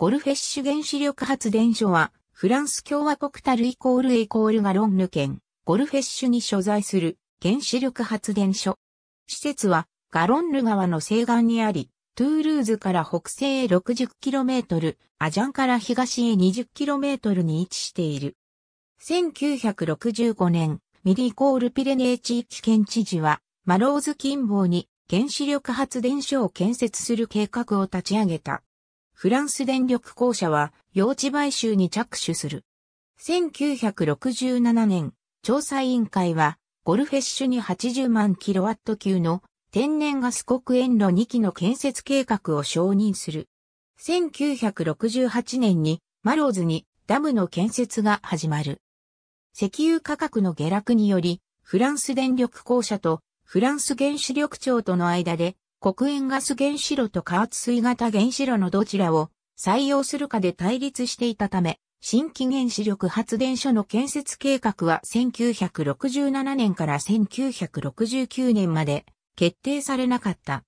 ゴルフェッシュ原子力発電所は、フランス共和国タルイコールイコールガロンヌ県、ゴルフェッシュに所在する原子力発電所。施設は、ガロンヌ川の西岸にあり、トゥールーズから北西へ 60km、アジャンから東へ 20km に位置している。1965年、ミリイコールピレネー地域県知事は、マローズ近傍に原子力発電所を建設する計画を立ち上げた。フランス電力公社は用地買収に着手する。1967年、調査委員会は、ゴルフェッシュに80万キロワット級の天然ガス国塩炉2基の建設計画を承認する。1968年にマローズにダムの建設が始まる。石油価格の下落により、フランス電力公社とフランス原子力庁との間で黒煙ガス原子炉と加圧水型原子炉のどちらを採用するかで対立していたため、新規原子力発電所の建設計画は1967年から1969年まで決定されなかった。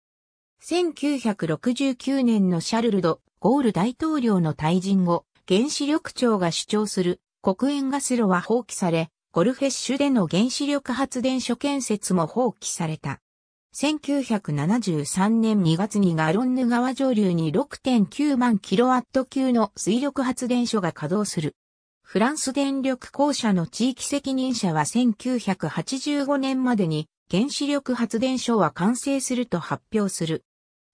1969年のシャルルド・ゴール大統領の退陣後、原子力庁が主張する黒煙ガス炉は放棄され、ゴルフェッシュでの原子力発電所建設も放棄された。1973年2月にガロンヌ川上流に6.9万キロワット級の水力発電所が稼働する。フランス電力公社の地域責任者は1985年までに原子力発電所は完成すると発表する。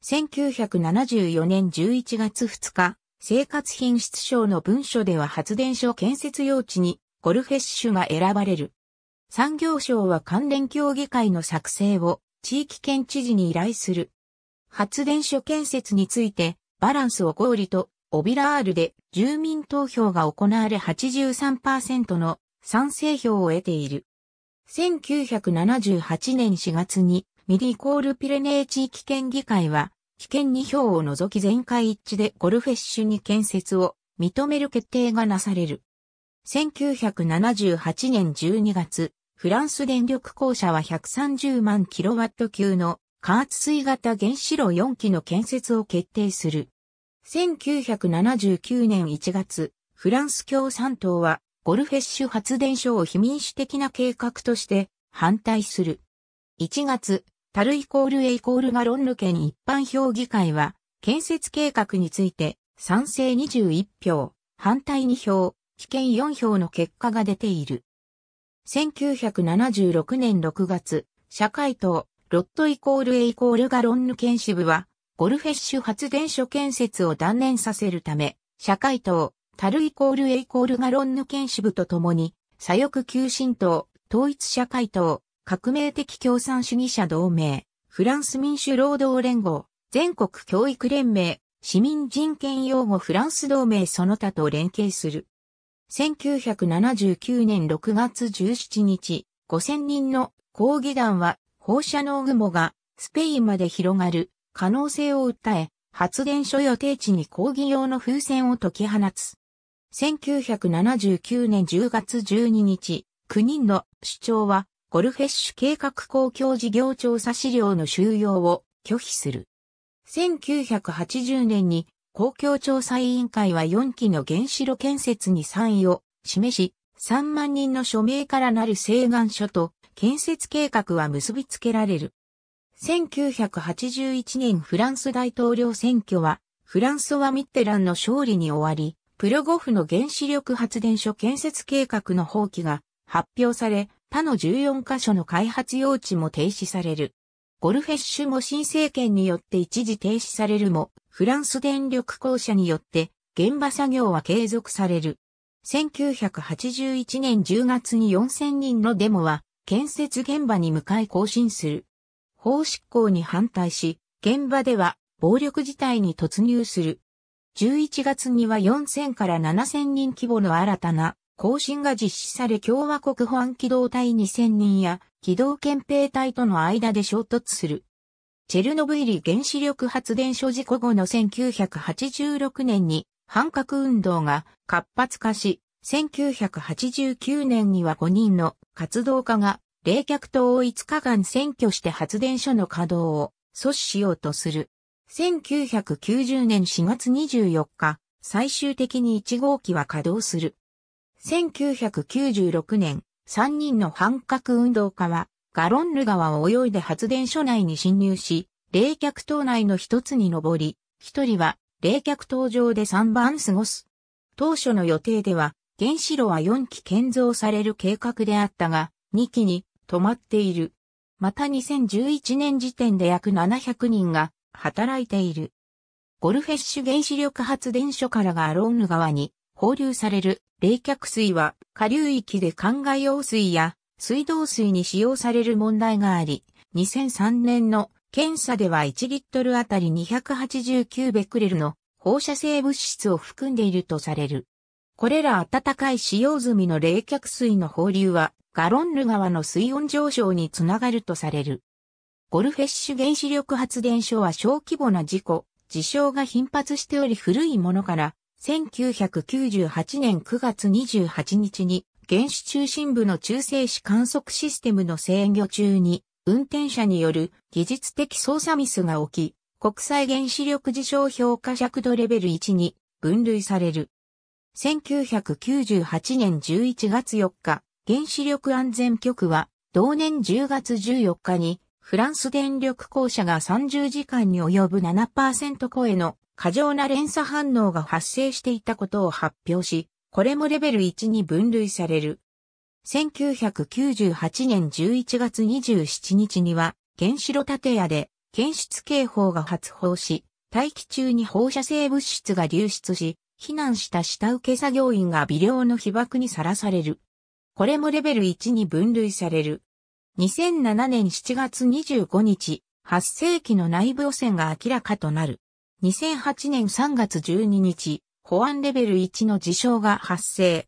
1974年11月2日、生活品質省の文書では発電所建設用地にゴルフェッシュが選ばれる。産業省は関連協議会の作成を地域県知事に依頼する。発電所建設について、バランスを合理と、オビラールで住民投票が行われ83%の賛成票を得ている。1978年4月にミディコールピレネー地域県議会は、危険2票を除き全会一致でゴルフェッシュに建設を認める決定がなされる。1978年12月、フランス電力公社は130万キロワット級の加圧水型原子炉4基の建設を決定する。1979年1月、フランス共産党はゴルフェッシュ発電所を非民主的な計画として反対する。1月、タルイコールエイコールガロンル県一般評議会は建設計画について賛成21票、反対2票、危険4票の結果が出ている。1976年6月、社会党、ロットイコール A イコールガロンヌ県支部は、ゴルフェッシュ発電所建設を断念させるため、社会党、タルイコール A イコールガロンヌ県支部とともに、左翼急進党、統一社会党、革命的共産主義者同盟、フランス民主労働連合、全国教育連盟、市民人権擁護フランス同盟その他と連携する。1979年6月17日、5000人の抗議団は放射能雲がスペインまで広がる可能性を訴え、発電所予定地に抗議用の風船を解き放つ。1979年10月12日、9人の主張は、ゴルフェッシュ計画公共事業調査資料の収容を拒否する。1980年に公共調査委員会は4基の原子炉建設に参与を示し、3万人の署名からなる請願書と建設計画は結びつけられる。1981年フランス大統領選挙は、フランソワ・ミッテランの勝利に終わり、プロゴフの原子力発電所建設計画の放棄が発表され、他の14カ所の開発用地も停止される。ゴルフェッシュも新政権によって一時停止されるも、フランス電力公社によって現場作業は継続される。1981年10月に4000人のデモは建設現場に向かい更新する。法執行に反対し、現場では暴力事態に突入する。11月には4000から7000人規模の新たな更新が実施され共和国保安機動隊2000人や機動憲兵隊との間で衝突する。チェルノブイリ原子力発電所事故後の1986年に反核運動が活発化し、1989年には5人の活動家が冷却塔を5日間占拠して発電所の稼働を阻止しようとする。1990年4月24日、最終的に1号機は稼働する。1996年、3人の反核運動家はガロンヌ川を泳いで発電所内に侵入し、冷却塔内の一つに登り、一人は冷却塔上で3番過ごす。当初の予定では、原子炉は4基建造される計画であったが、2基に止まっている。また2011年時点で約700人が働いている。ゴルフェッシュ原子力発電所からガロンヌ川に放流される冷却水は下流域で灌漑用水や水道水に使用される問題があり、2003年の検査では1リットルあたり289ベクレルの放射性物質を含んでいるとされる。これら暖かい使用済みの冷却水の放流は、ガロンル川の水温上昇につながるとされる。ゴルフェッシュ原子力発電所は小規模な事故、事象が頻発しており古いものから、1998年9月28日に原子中心部の中性子観測システムの制御中に、運転者による技術的操作ミスが起き、国際原子力事象評価尺度レベル1に分類される。1998年11月4日、原子力安全局は、同年10月14日に、フランス電力公社が30時間に及ぶ7%超えの過剰な連鎖反応が発生していたことを発表し、これもレベル1に分類される。1998年11月27日には、原子炉建屋で検出警報が発報し、大気中に放射性物質が流出し、避難した下請け作業員が微量の被爆にさらされる。これもレベル1に分類される。2007年7月25日、発生期の内部汚染が明らかとなる。2008年3月12日、保安レベル1の事象が発生。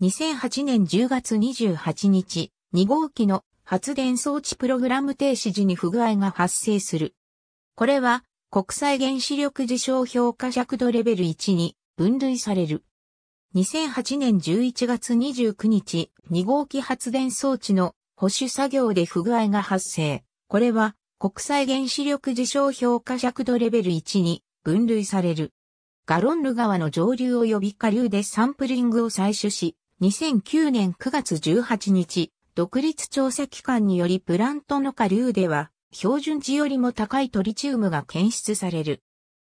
2008年10月28日、2号機の発電装置プログラム停止時に不具合が発生する。これは国際原子力事象評価尺度レベル1に分類される。2008年11月29日、2号機発電装置の保守作業で不具合が発生。これは国際原子力事象評価尺度レベル1に分類される。ガロンル川の上流及び下流でサンプリングを採取し、2009年9月18日、独立調査機関によりプラントの下流では、標準値よりも高いトリチウムが検出される。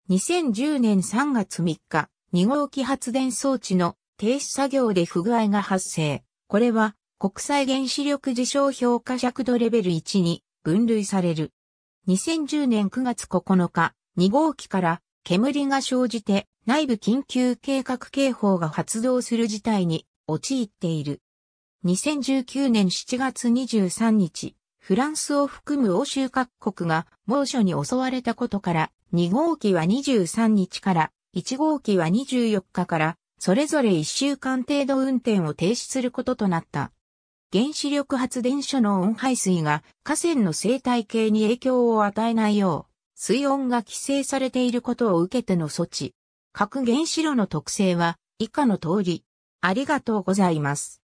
2010年3月3日、2号機発電装置の停止作業で不具合が発生。これは国際原子力事象評価尺度レベル1に分類される。2010年9月9日、2号機から煙が生じて内部緊急計画警報が発動する事態に陥っている。2019年7月23日、フランスを含む欧州各国が猛暑に襲われたことから、2号機は23日から、1号機は24日から、それぞれ1週間程度運転を停止することとなった。原子力発電所の温排水が河川の生態系に影響を与えないよう、水温が規制されていることを受けての措置。核原子炉の特性は以下の通り。ありがとうございます。